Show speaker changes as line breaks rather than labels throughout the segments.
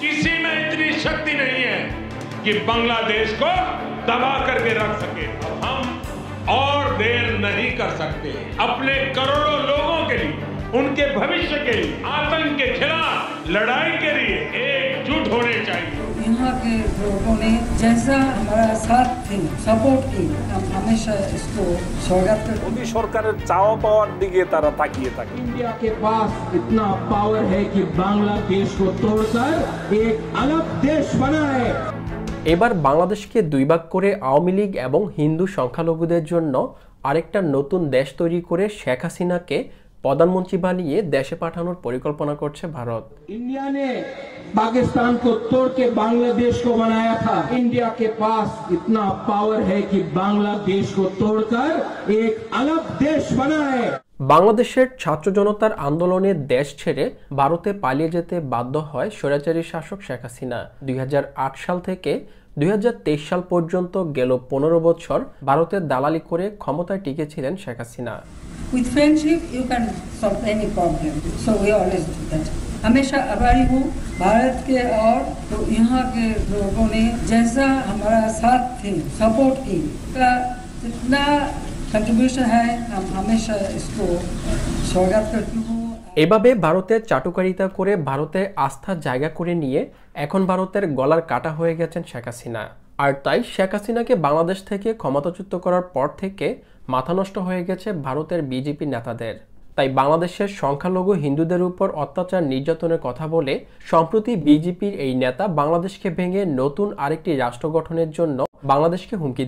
किसी में इतनी शक्ति नहीं है कि बांग्लादेश को दबा करके रख सके अब हम और देर नहीं कर सकते अपने करोड़ों लोगों के लिए उनके भविष्य के लिए आतंक के खिलाफ लड़ाई के लिए एक
दुनिया के लोगों ने जैसा हमारा साथ थी
सपोर्ट की हम हमेशा इसको
स्वागत करते मोदी सरकार चाव पावर दिखे तारा ताकिए ताकि
इंडिया के पास
इतना पावर है कि बांग्लादेश को तोड़कर
एक अलग देश बना है এবার বাংলাদেশকে দুই ভাগ করে আওয়ামী লীগ এবং হিন্দু সংখ্যালঘুদের জন্য আরেকটা নতুন দেশ তৈরি করে শেখ হাসিনাকে প্রধানমন্ত্রী বানিয়ে দেশে পাঠানোর পরিকল্পনা করছে ভারত
ইন্ডিয়া নে পাকিস্তান কো তোড়কে বাংলাদেশ কো বানায়া থা ইন্ডিয়া কে পাস ইতনা পাওয়ার হ্যায়
কি বাংলাদেশ কো তোড়কার এক আলাদ দেশ বানায়ে বাংলাদেশের ছাত্র জনতার আন্দোলনে দেশ ছেড়ে ভারতে পালিয়ে যেতে বাধ্য হয় স্বৈরাচারী শাসক শেখ হাসিনা দুই সাল থেকে দুই সাল পর্যন্ত গেল পনেরো বছর ভারতে দালালি করে ক্ষমতায় টিকেছিলেন Sheikh Hasina with friendship you can solve any problem. So we always do that. हमेशा आभारी हूँ भारत के और तो यहाँ के लोगों ने जैसा हमारा साथ थे सपोर्ट की का जितना कंट्रीब्यूशन है हम हमेशा इसको स्वागत करती हूँ এভাবে ভারতে চাটুকারিতা করে ভারতে আস্থা জায়গা করে নিয়ে এখন ভারতের গলার কাটা হয়ে গেছেন শেখ হাসিনা আর তাই শেখ হাসিনাকে বাংলাদেশ থেকে ক্ষমতাচ্যুত করার পর থেকে মাথা নষ্ট হয়ে গেছে ভারতের বিজেপি নেতাদের তাই বাংলাদেশের সংখ্যালঘু হিন্দুদের উপর অত্যাচার নির্যাতনের কথা বলে সম্প্রতি বিজেপির এই নেতা বাংলাদেশকে ভেঙে নতুন আরেকটি রাষ্ট্র গঠনের জন্য বাংলাদেশকে হুমকি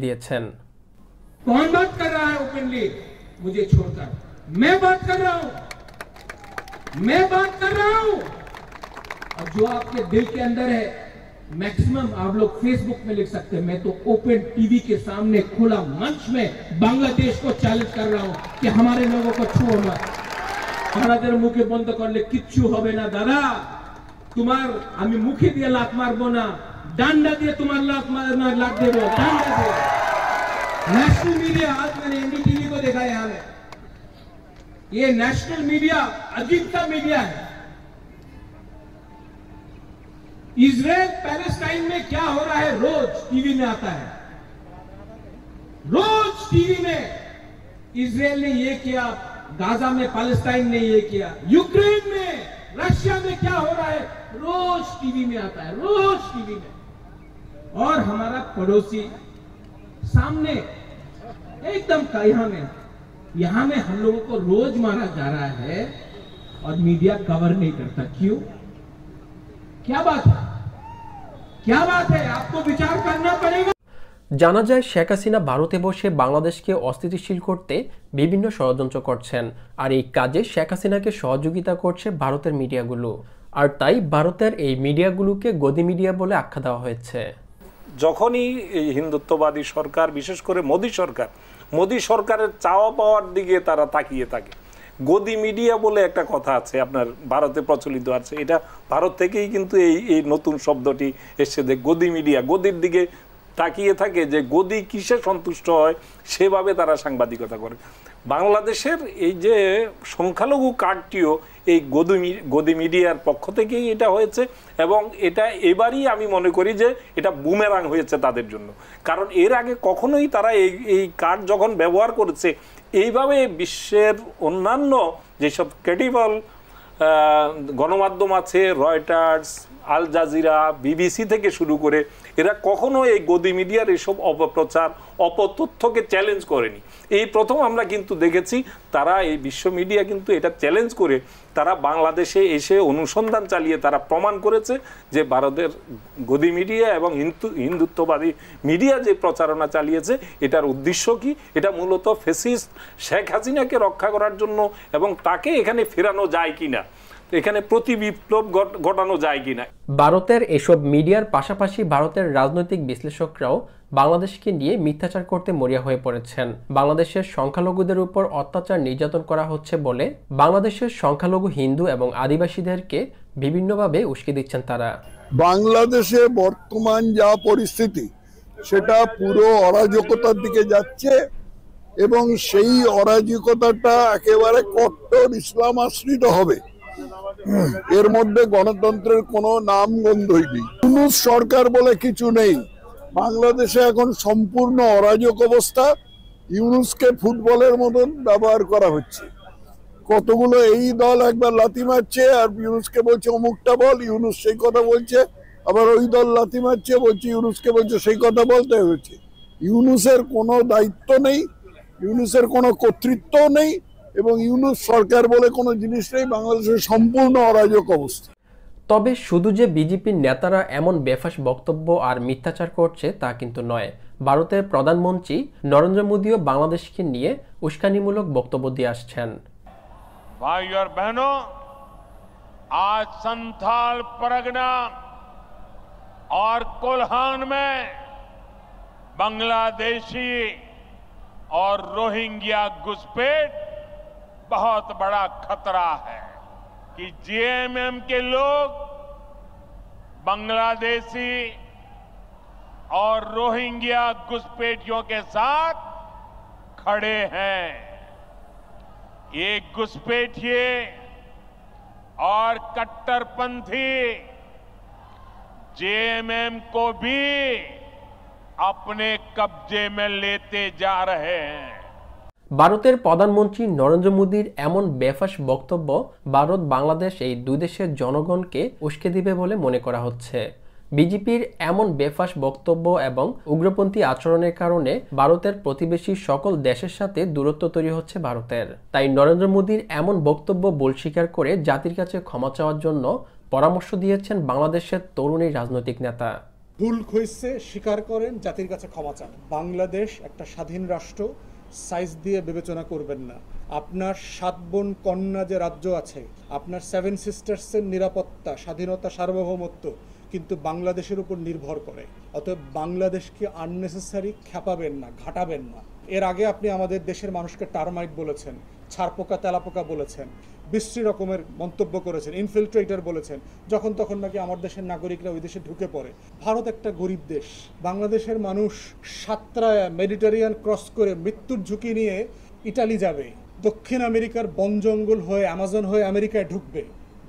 দিয়েছেন मैक्सिमम आप लोग फेसबुक में लिख सकते हैं मैं तो ओपन टीवी के सामने खुला मंच में बांग्लादेश को चैलेंज कर रहा हूं कि हमारे लोगों को छू छुओ मत मुखे बंद कर ले किच्छू হবে ना दादा तुम्हार हमें মুখে দিয়ে लात মারবো না डांडा दिए তোমার लात मारना लात দেবো डांडा दे नेशनल मीडिया आज मैंने एनडीटीवी को देखा यहां में ये नेशनल मीडिया अजीब सा मीडिया है इसराइल पैलेस्टाइन में क्या हो रहा है रोज टीवी में आता है रोज टीवी में इसराइल ने ये किया गाजा में पैलेस्टाइन ने ये किया यूक्रेन में रशिया में क्या हो रहा है रोज टीवी में आता है रोज टीवी में और हमारा पड़ोसी सामने एकदम यहां में यहां में हम लोगों को रोज मारा जा रहा है और मीडिया कवर नहीं करता क्यों
क्या बात है জানা যায় শেখ হাসিনা ভারতে বসে বাংলাদেশকে অস্থিতিশীল করতে বিভিন্ন ষড়যন্ত্র করছেন আর এই কাজে শেখ হাসিনাকে সহযোগিতা করছে ভারতের মিডিয়াগুলো আর তাই ভারতের এই মিডিয়াগুলোকে গদি মিডিয়া বলে আখ্যা দেওয়া হয়েছে
যখনই এই হিন্দুত্ববাদী সরকার বিশেষ করে মোদী সরকার মোদী সরকারের চাওয়া পাওয়ার দিকে তারা তাকিয়ে থাকে গদি মিডিয়া বলে একটা কথা আছে আপনার ভারতে প্রচলিত আছে এটা ভারত থেকেই কিন্তু এই এই নতুন শব্দটি এসছে যে গদি মিডিয়া গদির দিকে তাকিয়ে থাকে যে গদি কিসে সন্তুষ্ট হয় সেভাবে তারা সাংবাদিকতা করে বাংলাদেশের এই যে সংখ্যালঘু কার্ডটিও এই গদি গদি মিডিয়ার পক্ষ থেকেই এটা হয়েছে এবং এটা এবারই আমি মনে করি যে এটা বুমেরাং হয়েছে তাদের জন্য কারণ এর আগে কখনোই তারা এই এই কার্ড যখন ব্যবহার করেছে এইভাবে বিশ্বের অন্যান্য যেসব ক্রেডিবল গণমাধ্যম আছে রয়টার্স আল জাজিরা বিবিসি থেকে শুরু করে এরা কখনো এই গদি মিডিয়ার এসব অপপ্রচার অপতথ্যকে চ্যালেঞ্জ করেনি এই প্রথম আমরা কিন্তু দেখেছি তারা এই বিশ্ব মিডিয়া কিন্তু এটা চ্যালেঞ্জ করে তারা বাংলাদেশে এসে অনুসন্ধান চালিয়ে তারা প্রমাণ করেছে যে ভারতের গদি মিডিয়া এবং হিন্দু হিন্দুত্ববাদী মিডিয়া যে প্রচারণা চালিয়েছে এটার উদ্দেশ্য কি এটা মূলত ফেসিস্ট শেখ হাসিনাকে রক্ষা করার জন্য এবং তাকে এখানে ফেরানো যায় কি না এখানে প্রতি বিপ্লব ঘটানো যায় কি না
ভারতের এসব মিডিয়ার পাশাপাশি ভারতের রাজনৈতিক বিশ্লেষকরাও বাংলাদেশকে নিয়ে মিথ্যাচার করতে মরিয়া হয়ে পড়েছেন বাংলাদেশের সংখ্যালঘুদের উপর অত্যাচার নির্যাতন করা হচ্ছে বলে বাংলাদেশের সংখ্যালঘু হিন্দু এবং আদিবাসীদেরকে বিভিন্নভাবে উস্কে দিচ্ছেন তারা
বাংলাদেশে বর্তমান যা পরিস্থিতি সেটা পুরো অরাজকতার দিকে যাচ্ছে এবং সেই অরাজকতাটা একেবারে কট্টর ইসলাম আশ্রিত হবে এর মধ্যে গণতন্ত্রের কোনো নাম গন্ধই নেই কোনো সরকার বলে কিছু নেই বাংলাদেশে এখন সম্পূর্ণ অরাজক অবস্থা ইউনুসকে ফুটবলের মতন ব্যবহার করা হচ্ছে কতগুলো এই দল একবার লাথি মারছে আর ইউনুসকে বলছে অমুকটা বল ইউনুস সেই কথা বলছে আবার ওই দল লাথি মারছে বলছে ইউনুসকে বলছে সেই কথা বলতে হচ্ছে ইউনুসের কোনো দায়িত্ব নেই ইউনুসের কোনো কর্তৃত্বও নেই এবং ইউনুস সরকার বলে কোনো জিনিস নেই বাংলাদেশের সম্পূর্ণ অরাজক অবস্থা তবে শুধু যে বিজেপির
নেতারা এমন বেফাস বক্তব্য আর মিথ্যাচার করছে তা কিন্তু নয় ভারতের প্রধানমন্ত্রী নরেন্দ্র মোদীও বাংলাদেশকে নিয়ে উস্কানিমূলক বক্তব্য দিয়ে আসছেন
ভাই আর বহনো আজ সন্থাল পরগনা আর কোলহান মে बांग्लादेशी আর রোহিঙ্গিয়া घुसपैठ बहुत बड़ा खतरा है कि जेएमएम के लोग बांग्लादेशी और रोहिंग्या घुसपैठियों के साथ खड़े हैं ये घुसपैठिए और कट्टरपंथी जेएमएम को भी अपने कब्जे में लेते जा रहे हैं
ভারতের প্রধানমন্ত্রী নরেন্দ্র মোদীর এমন বেফাস বক্তব্য ভারত বাংলাদেশ এই দুই দেশের জনগণকে উস্কে দিবে বলে মনে করা হচ্ছে বিজেপির এমন বেফাস বক্তব্য এবং উগ্রপন্থী আচরণের কারণে ভারতের প্রতিবেশী সকল দেশের সাথে দূরত্ব তৈরি হচ্ছে ভারতের তাই নরেন্দ্র মোদীর এমন বক্তব্য বল স্বীকার করে জাতির কাছে ক্ষমা চাওয়ার জন্য পরামর্শ দিয়েছেন বাংলাদেশের তরুণী রাজনৈতিক নেতা
ভুল হয়েছে স্বীকার করেন জাতির কাছে ক্ষমা চান বাংলাদেশ একটা স্বাধীন রাষ্ট্র সাইজ দিয়ে বিবেচনা করবেন না আপনার সাত বোন কন্যা যে রাজ্য আছে আপনার সেভেন সিস্টার্সের নিরাপত্তা স্বাধীনতা সার্বভৌমত্ব কিন্তু বাংলাদেশের উপর নির্ভর করে অতএব বাংলাদেশকে আননেসেসারি খ্যাপাবেন না ঘাটাবেন না এর আগে আপনি আমাদের দেশের মানুষকে টার্মাইট বলেছেন ছারপোকা তেলাপোকা বলেছেন বিশ্রী রকমের মন্তব্য করেছেন ইনফিল্ট্রেটার বলেছেন যখন তখন নাকি আমার দেশের নাগরিকরা ওই দেশে ঢুকে পড়ে ভারত একটা গরিব দেশ বাংলাদেশের মানুষ সাতরায় মেডিটেরিয়ান ক্রস করে মৃত্যুর ঝুঁকি নিয়ে ইটালি যাবে দক্ষিণ আমেরিকার বন জঙ্গল হয়ে আমাজন হয়ে আমেরিকায় ঢুকবে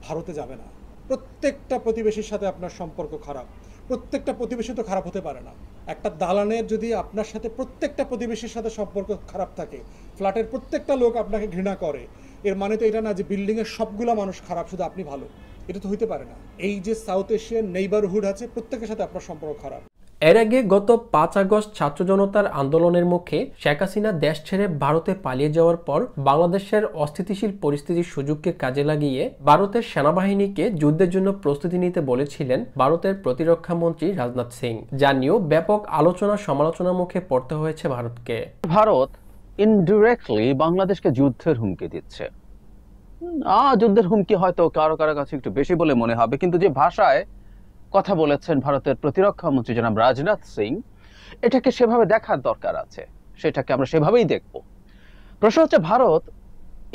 ভারতে যাবে না প্রত্যেকটা প্রতিবেশীর সাথে আপনার সম্পর্ক খারাপ প্রত্যেকটা প্রতিবেশী তো খারাপ হতে পারে না একটা দালানের যদি আপনার সাথে প্রত্যেকটা প্রতিবেশীর সাথে সম্পর্ক খারাপ থাকে ফ্ল্যাটের প্রত্যেকটা লোক আপনাকে ঘৃণা করে এর মানে তো এটা না যে বিল্ডিংয়ের সবগুলো মানুষ খারাপ শুধু আপনি ভালো এটা তো হইতে পারে না এই যে সাউথ এশিয়ান নেইবারহুড আছে প্রত্যেকের সাথে আপনার সম্পর্ক খারাপ
এর আগে গত পাঁচ আগস্ট ছাত্র জনতার আন্দোলনের মুখে শেখ হাসিনা দেশ ছেড়ে ভারতে পালিয়ে যাওয়ার পর বাংলাদেশের অস্থিতিশীল পরিস্থিতির সুযোগকে কাজে লাগিয়ে ভারতের সেনাবাহিনীকে যুদ্ধের জন্য প্রস্তুতি নিতে বলেছিলেন ভারতের প্রতিরক্ষা মন্ত্রী রাজনাথ সিং যা নিয়েও ব্যাপক আলোচনা সমালোচনার মুখে পড়তে হয়েছে ভারতকে ভারত ইনডিরেক্টলি বাংলাদেশকে যুদ্ধের হুমকি দিচ্ছে
আ যুদ্ধের হুমকি হয়তো কারো কারো কাছে একটু বেশি বলে মনে হবে কিন্তু যে ভাষায় কথা বলেছেন ভারতের প্রতিরক্ষা মন্ত্রী জনাব রাজনাথ সিং এটাকে সেভাবে দেখার দরকার আছে সেটাকে আমরা সেভাবেই দেখব প্রশ্ন হচ্ছে ভারত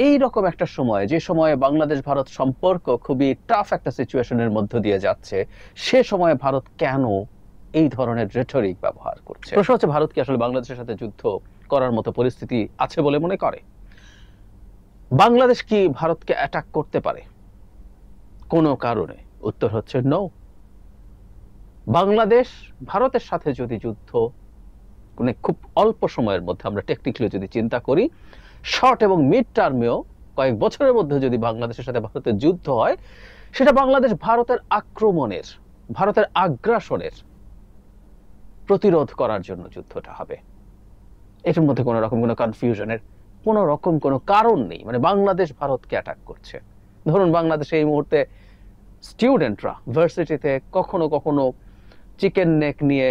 এই রকম একটা সময় যে সময়ে বাংলাদেশ ভারত সম্পর্ক খুবই টাফ একটা সিচুয়েশনের মধ্য দিয়ে যাচ্ছে সে সময়ে ভারত কেন এই ধরনের রেটরিক ব্যবহার করছে প্রশ্ন হচ্ছে ভারত কি আসলে বাংলাদেশের সাথে যুদ্ধ করার মতো পরিস্থিতি আছে বলে মনে করে বাংলাদেশ কি ভারতকে অ্যাটাক করতে পারে কোনো কারণে উত্তর হচ্ছে নো বাংলাদেশ ভারতের সাথে যদি যুদ্ধ মানে খুব অল্প সময়ের মধ্যে আমরা টেকনিক্যালি যদি চিন্তা করি শর্ট এবং মিড টার্মেও কয়েক বছরের মধ্যে যদি বাংলাদেশের সাথে ভারতের যুদ্ধ হয় সেটা বাংলাদেশ ভারতের আক্রমণের ভারতের আগ্রাসনের প্রতিরোধ করার জন্য যুদ্ধটা হবে এটার মধ্যে কোনো রকম কোনো কনফিউশনের কোনো রকম কোনো কারণ নেই মানে বাংলাদেশ ভারতকে অ্যাটাক করছে ধরুন বাংলাদেশে এই মুহূর্তে স্টুডেন্টরা ভার্সিটিতে কখনো কখনো চিকেন নেক নিয়ে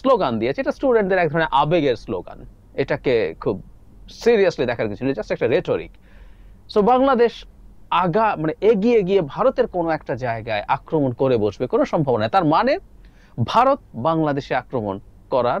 স্লোগান দিয়েছে এটা স্টুডেন্টদের এক ধরনের আবেগের স্লোগান এটাকে খুব সিরিয়াসলি দেখার কিছু নেই জাস্ট একটা রেটরিক সো বাংলাদেশ আগা মানে এগিয়ে গিয়ে ভারতের কোনো একটা জায়গায় আক্রমণ করে বসবে কোনো সম্ভাবনা তার মানে ভারত বাংলাদেশে আক্রমণ করার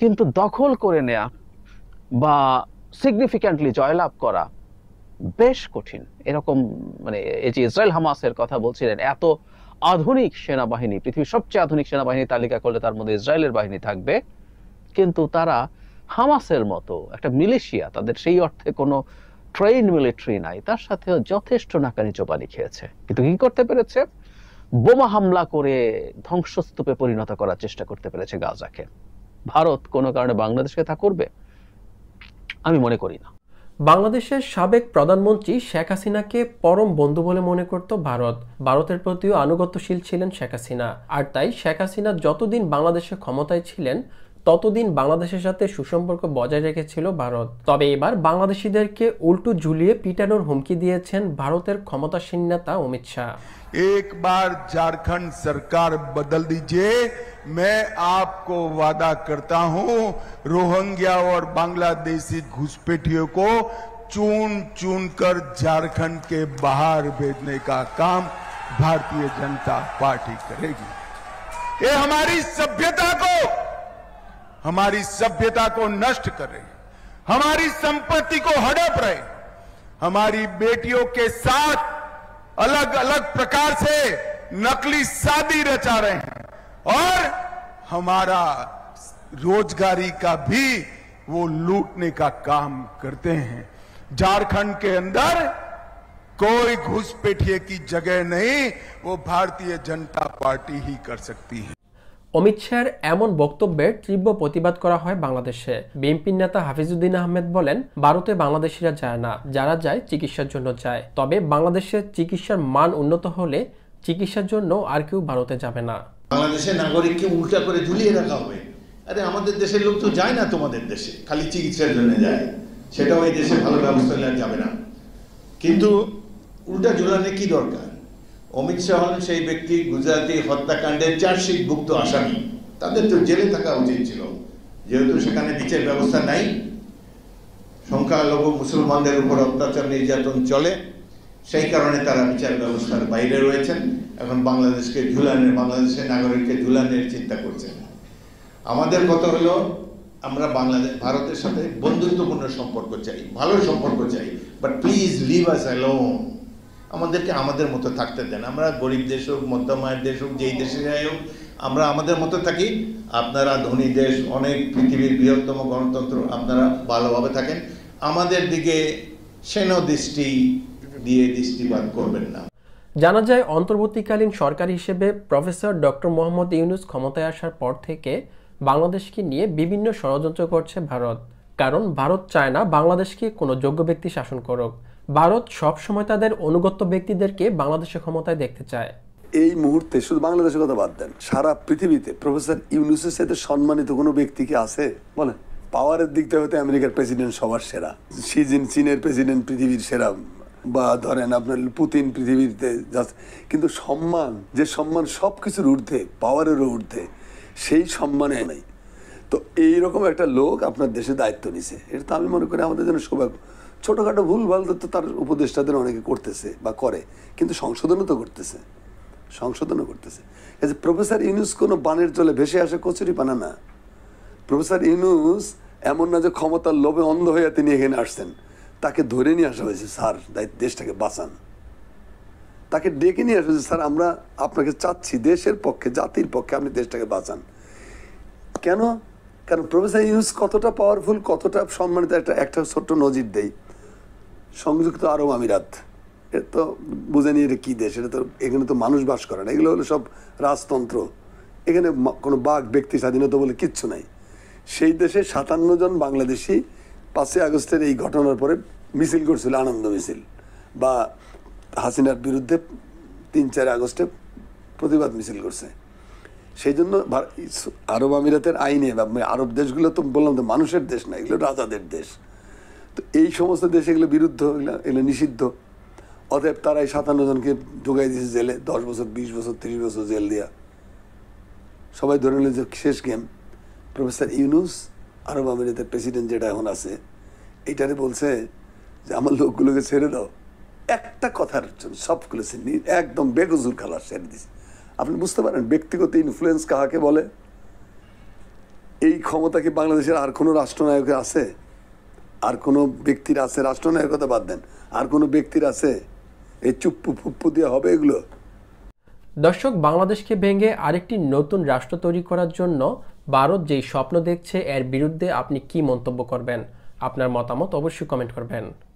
কিন্তু দখল করে নেয়া বা সিগনিফিক্যান্টলি জয়লাভ করা বেশ কঠিন এরকম মানে এই যে ইসরায়েল হামাসের কথা বলছিলেন এত আধুনিক সেনাবাহিনী পৃথিবীর সবচেয়ে আধুনিক সেনাবাহিনী তালিকা করলে তার মধ্যে ইসরায়েলের বাহিনী থাকবে কিন্তু তারা হামাসের মতো একটা মিলেশিয়া তাদের সেই অর্থে কোনো ট্রেন মিলিটারি নাই তার সাথেও যথেষ্ট নাকানি চোপানি খেয়েছে কিন্তু কি করতে পেরেছে বোমা হামলা করে ধ্বংসস্তূপে পরিণত করার চেষ্টা করতে পেরেছে গাজাকে ভারত কোনো কারণে বাংলাদেশকে তা
করবে আমি মনে করি না বাংলাদেশের সাবেক প্রধানমন্ত্রী শেখ হাসিনাকে পরম বন্ধু বলে মনে করত ভারত ভারতের প্রতিও আনুগত্যশীল ছিলেন শেখ হাসিনা আর তাই শেখ হাসিনা যতদিন বাংলাদেশের ক্ষমতায় ছিলেন ততদিন বাংলাদেশের সাথে সুসম্পর্ক বজায় রেখেছিল ভারত তবে এবার বাংলাদেশিদেরকে উল্টো ঝুলিয়ে পিটানোর হুমকি দিয়েছেন ভারতের ক্ষমতাসীন নেতা অমিত শাহ এক বার झारखंड सरकार
बदल दीजिए मैं आपको वादा करता हूं रोहंग्या और बांग्लादेशी घुसपैठियों को चुन चुन कर झारखंड के बाहर भेजने का काम भारतीय जनता पार्टी करेगी ये हमारी सभ्यता को हमारी सभ्यता को नष्ट कर रहे हमारी संपत्ति को हड़प रहे हमारी बेटियों के साथ अलग अलग प्रकार से नकली शादी रचा रहे हैं और हमारा रोजगारी का भी वो लूटने का काम करते हैं झारखंड के अंदर कोई घुसपैठिए की जगह नहीं वो भारतीय जनता पार्टी
ही कर सकती है অমিত শাহের এমন বক্তব্যের তীব্র প্রতিবাদ করা হয় বাংলাদেশে বিএনপির নেতা হাফিজুদ্দিন আহমেদ বলেন ভারতে বাংলাদেশিরা যায় না যারা যায় চিকিৎসার জন্য যায় তবে বাংলাদেশের চিকিৎসার মান উন্নত হলে চিকিৎসার জন্য আর কেউ ভারতে যাবে না
বাংলাদেশের নাগরিককে উল্টা করে ঝুলিয়ে রাখা হবে আরে আমাদের দেশের লোক তো যায় না তোমাদের দেশে খালি চিকিৎসার জন্য যায় সেটাও এই দেশে ভালো ব্যবস্থা নেওয়া যাবে না কিন্তু উল্টা ঝুলানে কি দরকার অমিত শাহ হলেন সেই ব্যক্তি গুজরাটি হত্যাকাণ্ডের ভুক্ত আসামি তাদের তো জেলে থাকা উচিত ছিল যেহেতু সেখানে বিচার ব্যবস্থা নাই সংখ্যালঘু মুসলমানদের উপর অত্যাচার নির্যাতন চলে সেই কারণে তারা বিচার ব্যবস্থার বাইরে রয়েছেন এখন বাংলাদেশকে ঝুলানের বাংলাদেশের নাগরিককে ঝুলানের চিন্তা করছেন আমাদের কত হলো আমরা বাংলাদেশ ভারতের সাথে বন্ধুত্বপূর্ণ সম্পর্ক চাই ভালো সম্পর্ক চাই but please leave us alone আমাদেরকে আমাদের মতো থাকতে দেন আমরা গরিব দেশ হোক মধ্যম আয়ের দেশ হোক যেই দেশে যাই হোক আমরা আমাদের মতো থাকি আপনারা ধনী দেশ অনেক পৃথিবীর বৃহত্তম গণতন্ত্র আপনারা ভালোভাবে থাকেন আমাদের দিকে সেন দৃষ্টি দিয়ে দৃষ্টিপাত করবেন না
জানা যায় অন্তর্বর্তীকালীন সরকার হিসেবে প্রফেসর ডক্টর মোহাম্মদ ইউনুস ক্ষমতায় আসার পর থেকে বাংলাদেশকে নিয়ে বিভিন্ন ষড়যন্ত্র করছে ভারত কারণ ভারত চায় না বাংলাদেশকে কোনো যোগ্য ব্যক্তি শাসন করুক ভারত সবসময় তাদের অনুগত ব্যক্তিদেরকে বাংলাদেশের ক্ষমতায় দেখতে চায়
এই মুহূর্তে শুধু বাংলাদেশের কথা বাদ দেন সারা পৃথিবীতে প্রফেসর ইউনুসের সাথে সম্মানিত কোনো ব্যক্তিকে আছে বলে পাওয়ারের দিক থেকে হয়তো আমেরিকার প্রেসিডেন্ট সবার সেরা সিজিন চীনের প্রেসিডেন্ট পৃথিবীর সেরা বা ধরেন আপনার পুতিন পৃথিবীতে কিন্তু সম্মান যে সম্মান সব কিছুর ঊর্ধ্বে পাওয়ারেরও ঊর্ধ্বে সেই সম্মানে নেই তো এইরকম একটা লোক আপনার দেশে দায়িত্ব নিছে এটা তো আমি মনে করি আমাদের জন্য সৌভাগ্য ছোটোখাটো ভাল তো তার উপদেষ্টাদের অনেকে করতেছে বা করে কিন্তু সংশোধনও তো করতেছে সংশোধনও করতেছে যে প্রফেসর ইউনুস কোনো বানের জলে ভেসে আসে কচুরি পানা না প্রফেসর ইউনুস এমন না যে ক্ষমতার লোভে অন্ধ হয়ে তিনি এখানে আসছেন তাকে ধরে নিয়ে আসা হয়েছে স্যার দেশটাকে বাঁচান তাকে ডেকে নিয়ে আসা হয়েছে স্যার আমরা আপনাকে চাচ্ছি দেশের পক্ষে জাতির পক্ষে আপনি দেশটাকে বাঁচান কেন কারণ প্রফেসর ইউনুস কতটা পাওয়ারফুল কতটা সম্মানিত একটা একটা ছোট্ট নজির দেয় সংযুক্ত আরব আমিরাত এ তো বুঝে নিয়ে এটা কী দেশ এটা তো এখানে তো মানুষ বাস করে না এগুলো হলো সব রাজতন্ত্র এখানে কোনো বাঘ ব্যক্তি স্বাধীনতা বলে কিচ্ছু নাই সেই দেশে সাতান্ন জন বাংলাদেশি পাঁচই আগস্টের এই ঘটনার পরে মিছিল করছিল আনন্দ মিছিল বা হাসিনার বিরুদ্ধে তিন চার আগস্টে প্রতিবাদ মিছিল করছে সেই জন্য আরব আমিরাতের আইনে বা আরব দেশগুলো তো বললাম তো মানুষের দেশ না এগুলো রাজাদের দেশ তো এই সমস্ত দেশে এগুলো বিরুদ্ধ এগুলো এগুলো নিষিদ্ধ অতএব তারা এই সাতান্ন জনকে যোগাই দিয়েছে জেলে দশ বছর বিশ বছর তিরিশ বছর জেল দেওয়া সবাই ধরে নিল যে শেষ গেম প্রফেসর ইউনুস আরব আমিরাতের প্রেসিডেন্ট যেটা এখন আছে এইটারে বলছে যে আমার লোকগুলোকে ছেড়ে দাও একটা কথার জন্য সবগুলো একদম বেগজুর খালার ছেড়ে দিছে আপনি বুঝতে পারেন ব্যক্তিগত ইনফ্লুয়েন্স কাহাকে বলে এই ক্ষমতা কি বাংলাদেশের আর কোনো রাষ্ট্রনায়কে আছে আর কোনো ব্যক্তির আছে রাষ্ট্রনায়কের কথা বাদ দেন আর কোনো ব্যক্তির আছে এই চুপ্পু ফুপ্পু দিয়ে হবে এগুলো
দর্শক বাংলাদেশকে ভেঙে আরেকটি নতুন রাষ্ট্র তৈরি করার জন্য ভারত যেই স্বপ্ন দেখছে এর বিরুদ্ধে আপনি কি মন্তব্য করবেন আপনার মতামত অবশ্যই কমেন্ট করবেন